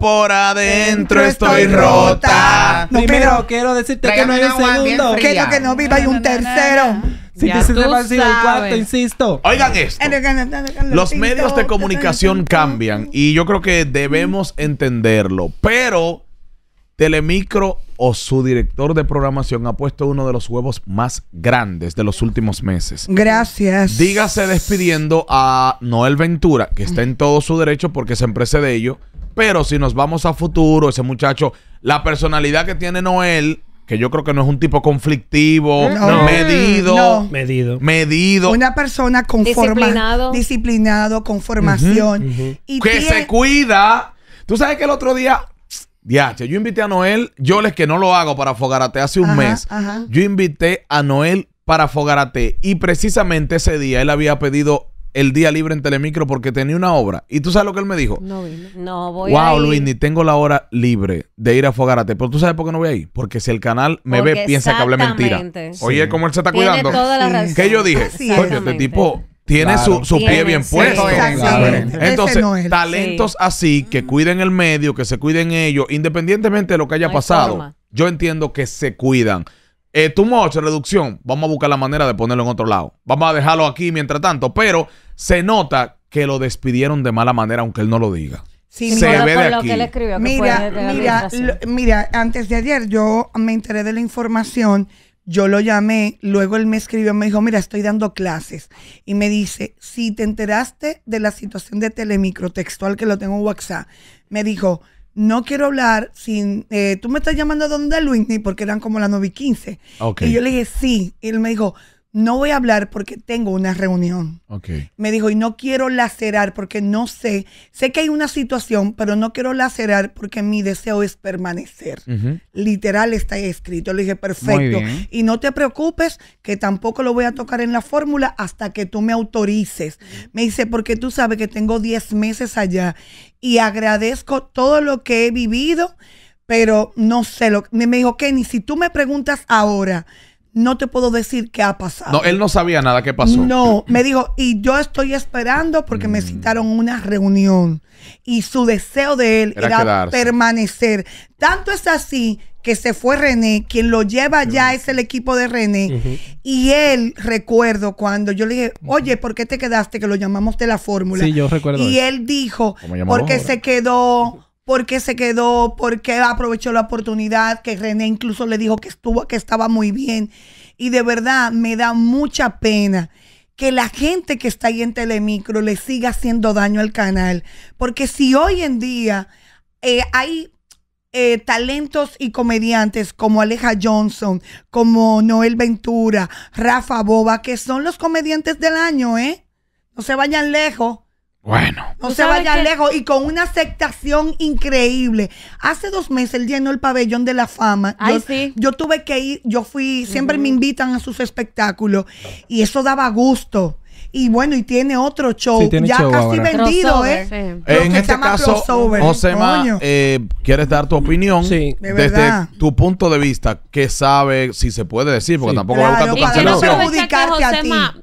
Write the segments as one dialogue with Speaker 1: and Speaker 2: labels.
Speaker 1: por adentro estoy rota. No, quiero decirte que no hay un segundo. quiero que no
Speaker 2: viva, hay un tercero. Si ya te el cuarto,
Speaker 1: insisto. Oigan esto. Los medios de comunicación cambian y yo creo que debemos entenderlo. Pero Telemicro o su director de programación ha puesto uno de los huevos más grandes de los últimos meses. Gracias. Dígase despidiendo a Noel Ventura, que está en todo su derecho porque se emprese de ello. Pero si nos vamos a futuro, ese muchacho, la personalidad que tiene Noel que yo creo que no es un tipo conflictivo, mm, medido, medido, medido, una
Speaker 2: persona con disciplinado, disciplinado con formación
Speaker 1: Y que se cuida. Tú sabes que el otro día yo invité a Noel, yo les que no lo hago para Fogarate hace un mes. Yo invité a Noel para Fogarate y precisamente ese día él había pedido el día libre en Telemicro porque tenía una obra. ¿Y tú sabes lo que él me dijo? No,
Speaker 3: no voy a ir. Wow, Luis, ni
Speaker 1: tengo la hora libre de ir a Fogarate. Pero tú sabes por qué no voy a ir? Porque si el canal me ve, piensa que hablé mentira. Oye, cómo él se está cuidando. Toda ¿Qué yo dije? Oye, este tipo tiene su, pie bien puesto. Entonces, talentos así, que cuiden el medio, que se cuiden ellos, independientemente de lo que haya pasado, yo entiendo que se cuidan. Tu eh, too reducción. Vamos a buscar la manera de ponerlo en otro lado. Vamos a dejarlo aquí mientras tanto. Pero se nota que lo despidieron de mala manera, aunque él no lo diga. Sí, se ve de aquí.
Speaker 2: mira, mira, mira, antes de ayer yo me enteré de la información. Yo lo llamé, luego él me escribió, me dijo, mira, estoy dando clases. Y me dice, si te enteraste de la situación de telemicro textual que lo tengo en WhatsApp, me dijo, no quiero hablar sin. Eh, tú me estás llamando a donde Luis, porque eran como las 9 y 15. Y yo le dije, sí. Y él me dijo, no voy a hablar porque tengo una reunión. Me dijo, y no quiero lacerar porque no sé, sé que hay una situación, pero no quiero lacerar porque mi deseo es permanecer. Literal está escrito. Le dije, perfecto. Y no te preocupes que tampoco lo voy a tocar en la fórmula hasta que tú me autorices. Me dice, porque tú sabes que tengo 10 meses allá y agradezco todo lo que he vivido pero no sé lo que... me dijo Kenny si tú me preguntas ahora no te puedo decir qué ha pasado.
Speaker 1: No, él no sabía nada qué pasó. No,
Speaker 2: me dijo, y yo estoy esperando porque me mm. citaron una reunión y su deseo de él era, permanecer. Tanto es así que se fue René, quien lo lleva ya es el equipo de René. Y él, recuerdo cuando yo le dije, oye, ¿por qué te quedaste? Que lo llamamos de la fórmula. Sí, yo recuerdo. Y él dijo, porque se quedó por qué se quedó, por qué aprovechó la oportunidad, que René incluso le dijo que estuvo, que estaba muy bien. Y de verdad me da mucha pena que la gente que está ahí en Telemicro le siga haciendo daño al canal. Porque si hoy en día eh, hay eh, talentos y comediantes como Aleja Johnson, como Noel Ventura, Rafa Boba, que son los comediantes del año, ¿eh? No se vayan lejos. Bueno. No se vaya lejos y con una aceptación increíble. Hace dos meses él llenó el pabellón de la fama. yo, Yo tuve que ir, yo fui, siempre me invitan a sus espectáculos y eso daba gusto. Y bueno, y tiene otro show ya casi vendido, ¿eh? En este caso, Josema,
Speaker 1: eh, ¿quieres dar tu opinión? desde tu punto de vista, ¿qué sabe si se puede decir? Porque tampoco va a buscar tu cancelación.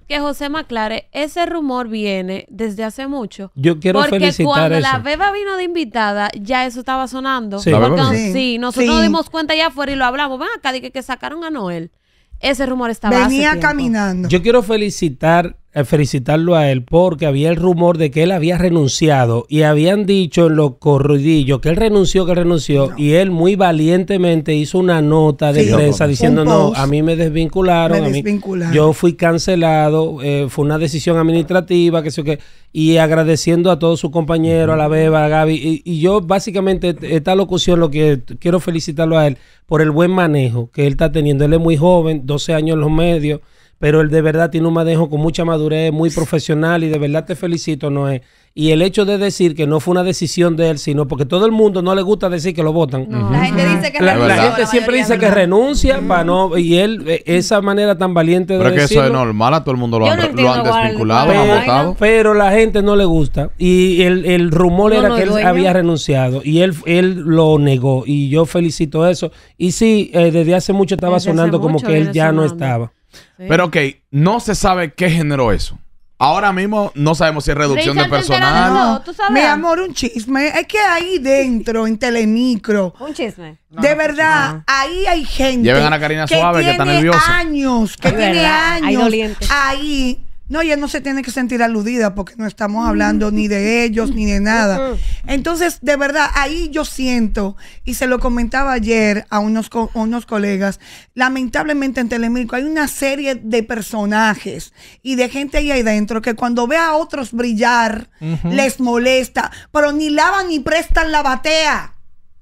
Speaker 4: que, José que aclare, ese rumor viene desde hace mucho. Yo quiero porque felicitar cuando la beba vino de invitada, ya eso estaba sonando. Sí, nosotros nos dimos cuenta ya afuera y lo hablamos. Ven acá, dije que sacaron a Noel. Ese rumor estaba Venía
Speaker 2: caminando.
Speaker 5: Yo quiero felicitar eh, felicitarlo a él porque había el rumor de que él había renunciado y habían dicho en los corridillos que él renunció, que renunció y él muy valientemente hizo una nota de prensa diciendo no, a mí me desvincularon, A yo fui cancelado, eh, fue una decisión administrativa, que sé qué, y agradeciendo a todos sus compañeros, a la Beba, a Gaby, y, y yo básicamente esta locución lo que quiero felicitarlo a él por el buen manejo que él está teniendo, él es muy joven, 12 años en los medios pero él de verdad tiene un manejo con mucha madurez, muy profesional y de verdad te felicito, es. Y el hecho de decir que no fue una decisión de él, sino porque todo el mundo no le gusta decir que lo votan. La gente siempre dice que renuncia para no y él e, esa manera tan valiente de pero Pero que eso es normal, a todo el mundo lo, han, desvinculado, lo han votado. Pero la gente no le gusta y el, rumor era que él había renunciado y él él lo negó y yo felicito eso. Y sí, eh, desde hace mucho estaba
Speaker 4: sonando como que él ya no estaba.
Speaker 1: Pero ok, no se sabe qué generó eso. Ahora mismo no sabemos si es reducción de personal.
Speaker 2: ¿tú sabes? Mi amor, un chisme. Es que ahí dentro, en Telemicro, Un chisme. de verdad, ahí hay gente. Lleven a la Karina Suave, que está nerviosa. años, que tiene años ahí no, ella no se tiene que sentir aludida porque no estamos mm. hablando ni de ellos ni de nada. Entonces, de verdad, ahí yo siento, y se lo comentaba ayer a unos, unos colegas, lamentablemente en Telemilco hay una serie de personajes y de gente ahí adentro que cuando ve a otros brillar les molesta, pero ni lavan ni prestan la batea.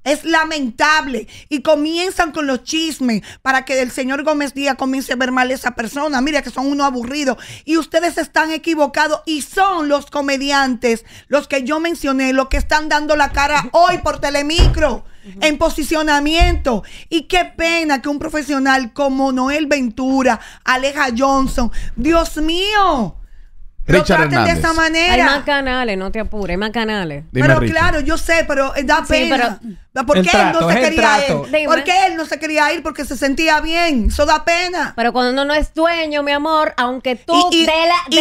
Speaker 2: Es lamentable. Y comienzan con los chismes para que el señor Gómez Díaz comience a ver mal a esa persona. Mira que son unos aburridos. Y ustedes están equivocados y son los comediantes, los que yo mencioné, los que están dando la cara hoy por telemicro en posicionamiento. Y qué pena que un profesional como Noel Ventura, Aleja Johnson, Dios mío.
Speaker 1: lo traten de esa manera.
Speaker 2: Hay más
Speaker 3: canales, no te apures, hay más
Speaker 2: canales.
Speaker 1: pero claro,
Speaker 2: yo sé, pero eh, da sí, Pero... Ah, ¿Por qué él no se quería ir? ¿Por él no se quería ir? Porque se sentía bien. Eso da pena. Pero cuando uno no es dueño, mi amor, aunque tú y, la, y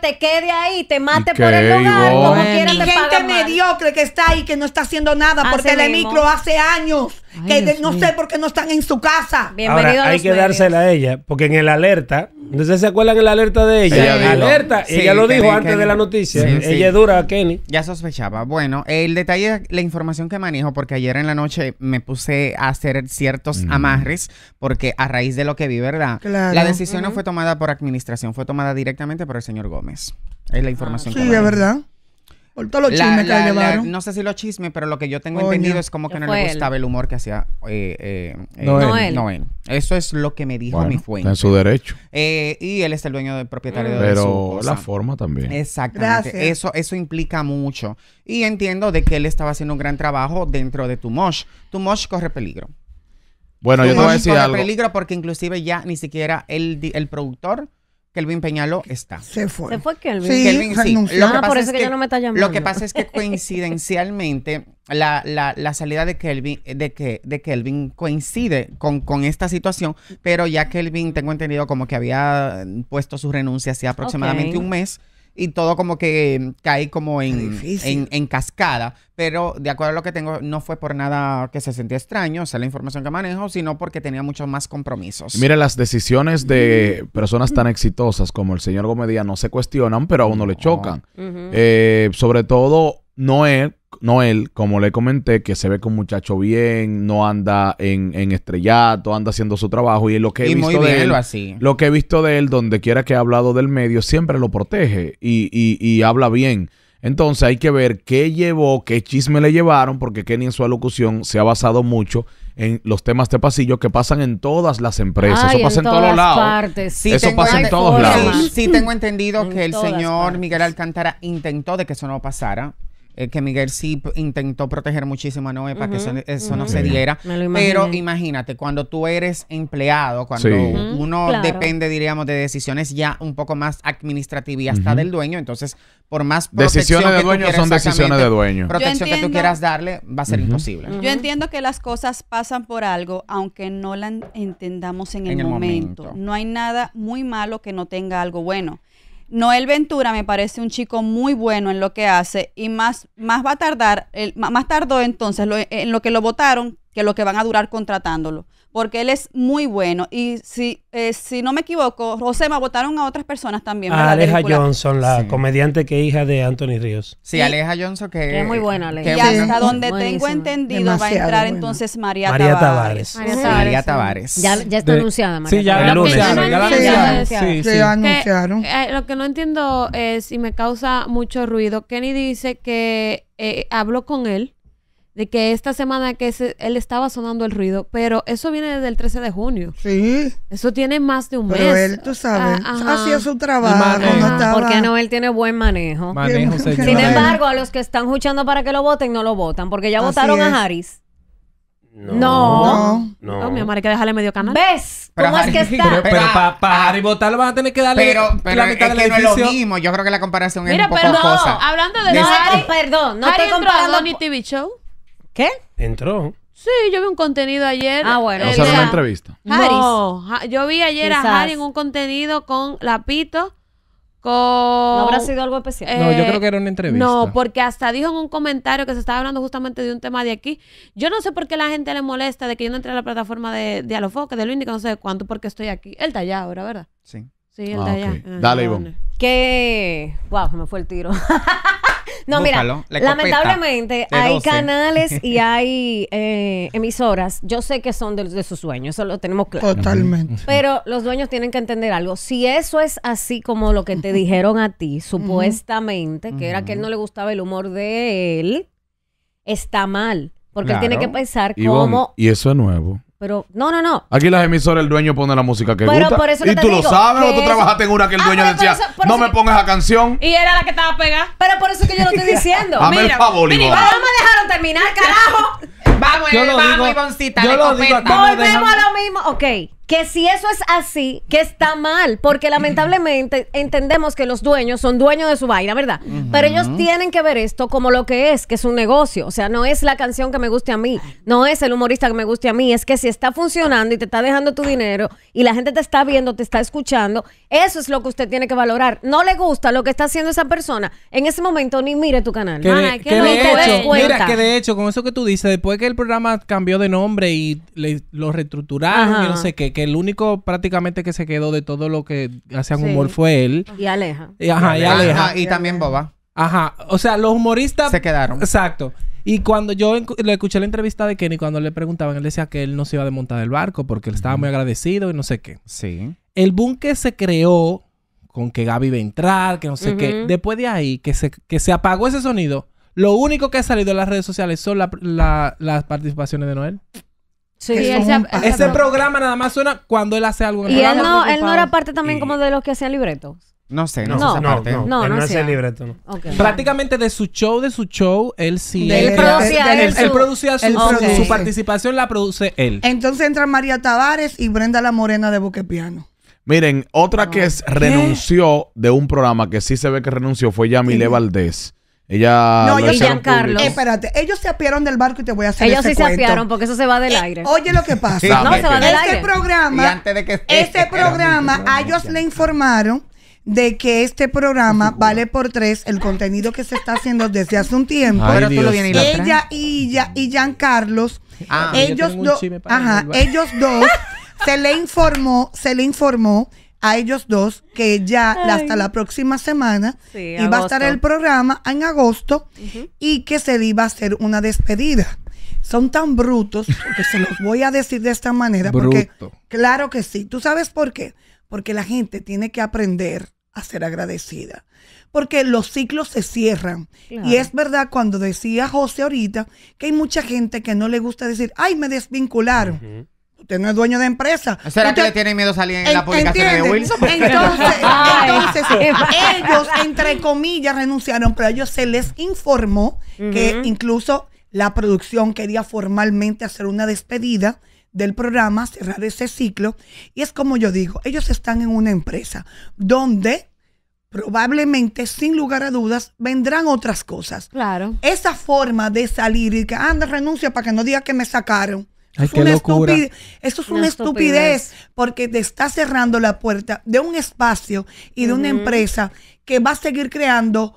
Speaker 2: te quede ahí, te mate por
Speaker 1: el lugar, como te
Speaker 3: Y gente
Speaker 2: mediocre que está ahí, que no está haciendo nada porque le micro hace años. que no sé por qué no están en su casa. Bienvenido Ahora, hay que dársela
Speaker 5: a ella, porque en el alerta, no se acuerdan el alerta de ella. alerta, ella lo dijo antes de la noticia. ella es dura, Kenny.
Speaker 6: Ya sospechaba. Bueno, el detalle, la información que me porque ayer en la noche me puse a hacer ciertos amarres porque a raíz de lo que vi, ¿verdad? La decisión no fue tomada por administración, fue tomada directamente por el señor Gómez. Es la información ah, que Sí, es verdad. No sé si los chismes, pero lo que yo tengo entendido es como que no le gustaba el humor que hacía eh, eh, eh, Noel. Eso es lo que me dijo mi fuente. en su derecho. y él es el dueño del propietario de pero Pero la forma también. Exactamente. Eso, eso implica mucho. Y entiendo de que él estaba haciendo un gran trabajo dentro de tu Tumosh Tu corre peligro.
Speaker 1: Bueno, yo te voy a decir corre
Speaker 6: peligro porque inclusive ya ni siquiera el, el productor Kelvin Peñalo está. Se fue. Se fue Kelvin. Sí, Lo, ah, que que, no me está llamando. lo que pasa es que coincidencialmente la, la, la, salida de Kelvin, de que, de Kelvin coincide con, con esta situación, pero ya Kelvin, tengo entendido como que había puesto su renuncia hace aproximadamente un mes y todo como que cae como en, en, cascada. Pero de acuerdo a lo que tengo, no fue por nada que se sentía extraño, o sea, la información que manejo, sino porque tenía muchos más compromisos. Mire,
Speaker 1: las decisiones de mm. personas tan exitosas como el señor Gomedía no se cuestionan, pero a uno le chocan. eh, sobre todo, Noé, Noel, como le comenté, que se ve con muchacho bien, no anda en, estrellato, anda haciendo su trabajo y lo que he visto de él, lo que he visto de él, donde quiera que ha hablado del medio, siempre lo protege y, y, habla bien. Entonces hay que ver qué llevó, qué chisme le llevaron, porque Kenny en su alocución se ha basado mucho en los temas de pasillo que pasan en todas las empresas. eso pasa en, todos lados. Partes. Sí, eso pasa en todos lados. Sí, sí tengo entendido que el señor
Speaker 6: Miguel Alcántara intentó de que eso no pasara. Eh, que Miguel sí intentó proteger muchísimo a Noé para que eso, no se diera. Pero imagínate, cuando tú eres empleado, cuando uno depende, diríamos, de decisiones ya un poco más administrativas y hasta del dueño, entonces, por más protección decisiones de dueño que son decisiones de dueño. Protección que tú quieras darle va a ser imposible. Yo
Speaker 4: entiendo que las cosas pasan por algo, aunque no la entendamos en, el, momento. No hay nada muy malo que no tenga algo bueno. Noel Ventura me parece un chico muy bueno en lo que hace y más, más va a tardar, el, más tardó entonces en lo que lo votaron que lo que van a durar contratándolo porque él es muy bueno. Y si, eh, si no me equivoco, José, me votaron a otras personas también. A Aleja Johnson, la
Speaker 5: comediante que es hija de Anthony Ríos. Sí, Aleja
Speaker 4: Johnson, que, es muy buena. Aleja. y hasta donde tengo entendido va a entrar entonces María, María Tavares. María Tavares. Ya, ya está anunciada, María Sí, ya la anunciaron. Ya la anunciaron. lo que no entiendo es, y me causa mucho ruido, Kenny dice que eh, habló con él de que esta semana que se, él estaba sonando el ruido, pero eso viene desde el 13 de junio. Sí. Eso tiene más de un mes. Pero él, tú sabes,
Speaker 3: ah, hacía su trabajo. No estaba... Porque no, él tiene buen manejo. manejo señor. Sin embargo, a los que están luchando para que lo voten, no lo votan, porque ya votaron a Harris. No. No. no. no. Oh, mi amor, hay que dejarle medio canal. ¿Ves? Pero ¿Cómo es que está?
Speaker 7: Pero, para ah, pa Harry votarlo vas a tener que
Speaker 5: darle pero, pero la mitad es que es lo mismo.
Speaker 6: Yo creo que la comparación
Speaker 4: es un poco perdón, cosa. Hablando de... No, Harry, perdón. No Harry estoy comparando... ni TV Show? ¿Qué? Entró. Sí, yo vi un contenido ayer. Ah, bueno. O sea, una entrevista.
Speaker 1: No,
Speaker 4: yo vi ayer a Harry en un contenido con Lapito, con... ¿No habrá sido algo especial? Eh, no, yo creo que era una entrevista. No, porque hasta dijo en un comentario que se estaba hablando justamente de un tema de aquí. Yo no sé por qué la gente le molesta de que yo no entre a la plataforma de, de Alofoque, del no sé cuánto, porque estoy aquí. Él está allá ahora, ¿verdad? Sí. Sí, él ah, está allá. Ah, Dale, Ivonne.
Speaker 3: Que. Wow, se me fue el tiro. No, mira, lamentablemente hay canales y hay eh, emisoras. Yo sé que son de, sus sueños, eso lo tenemos claro. Totalmente. Pero los dueños tienen que entender algo. Si eso es así como lo que te dijeron a ti, supuestamente, que era que él no le gustaba el humor de él, está mal. Porque él tiene que pensar cómo... Y eso es nuevo. Pero, no, no, no.
Speaker 1: Aquí las emisoras, el dueño pone la música que pero gusta. y tú lo sabes, o tú trabajaste en una que el ah, dueño decía, no me pongas a canción.
Speaker 3: Y era la que estaba pegada. Pero por eso que yo lo estoy diciendo. Dame mira, el favor, mira, vamos a dejarlo terminar, carajo. vamos, yo eh, vamos, Ivoncita. Volvemos a lo mismo. Ok que si eso es así, que está mal, porque lamentablemente entendemos que los dueños son dueños de su vaina, ¿verdad? Pero ellos tienen que ver esto como lo que es, que es un negocio. O sea, no es la canción que me guste a mí, no es el humorista que me guste a mí, es que si está funcionando y te está dejando tu dinero y la gente te está viendo, te está escuchando, eso es lo que usted tiene que valorar. No le gusta lo que está haciendo esa persona, en ese momento ni mire tu canal. que no mira, que
Speaker 7: de hecho, con eso que tú dices, después que el programa cambió de nombre y lo reestructuraron no sé qué que el único prácticamente que se quedó de todo lo que hacían humor fue él. Y Aleja. Y, Aleja. y también Boba. Ajá. O sea, los humoristas... Se quedaron. Exacto. Y cuando yo le escuché la entrevista de Kenny, cuando le preguntaban, él decía que él no se iba a desmontar del barco porque él estaba muy agradecido y no sé qué. Sí. El boom que se creó con que Gaby iba a entrar, que no sé qué, después de ahí, que se, que se apagó ese sonido, lo único que ha salido en las redes sociales son las participaciones de Noel ese programa nada más suena cuando él hace algo. y él no, él no era
Speaker 3: parte también como de los que hacían libretos. No sé, no, no, no, no, no, no, hacía libreto.
Speaker 7: Prácticamente de su show,
Speaker 1: de su show, él sí. él, producía, él, producía su, participación, la produce él.
Speaker 2: Entonces entra María Tavares y Brenda La Morena de piano
Speaker 1: Miren, otra ah. que renunció de un programa que sí se ve que renunció fue Yamile Valdés. Ella. y ellos Carlos.
Speaker 2: espérate, ellos se apiaron del barco y te voy a hacer Ellos sí se apiaron porque eso se va del eh, aire. Oye lo que pasa. no, se va del este programa. este programa, a ellos le informaron de que este programa vale por tres el contenido que se está haciendo desde hace un tiempo. tú lo vienes y ella y ya y Jean Carlos, ah, ellos, dos, ajá, ellos dos se le informó, se le informó a ellos dos, que ya hasta la próxima semana iba a estar el programa en agosto y que se le iba a hacer una despedida. Son tan brutos, que se los voy a decir de esta manera, porque claro que sí. ¿Tú sabes por qué? Porque la gente tiene que aprender a ser agradecida. Porque los ciclos se cierran. Y es verdad cuando decía José ahorita que hay mucha gente que no le gusta decir, ay, me desvincularon. Usted no es dueño de empresa. ¿Será que le tienen miedo salir en, la publicación de Wilson? Entonces, ellos, entre comillas, renunciaron, pero a ellos se les informó que incluso la producción quería formalmente hacer una despedida del programa, cerrar ese ciclo. Y es como yo digo, ellos están en una empresa donde probablemente, sin lugar a dudas, vendrán otras cosas. Claro. Esa forma de salir y que anda, renuncia para que no diga que me sacaron. Eso es una es una, estupidez, porque te está cerrando la puerta de un espacio y de una empresa que va a seguir creando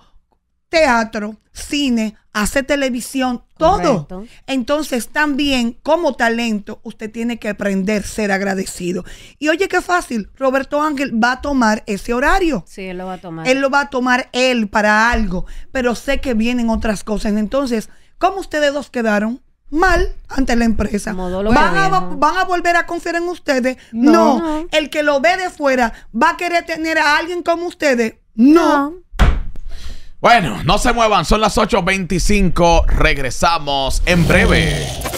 Speaker 2: teatro, cine, hace televisión, todo. Entonces también como talento usted tiene que aprender a ser agradecido. Y oye qué fácil, Roberto Ángel va a tomar ese horario.
Speaker 3: Sí, él lo va a tomar. Él lo
Speaker 2: va a tomar él para algo, pero sé que vienen otras cosas. Entonces, ¿cómo ustedes dos quedaron? mal ante la empresa. Van a, volver a confiar en ustedes? No. El que lo ve de fuera va a querer tener a alguien como ustedes. no. no.
Speaker 1: Bueno, no se muevan, son las 8.25, regresamos en breve.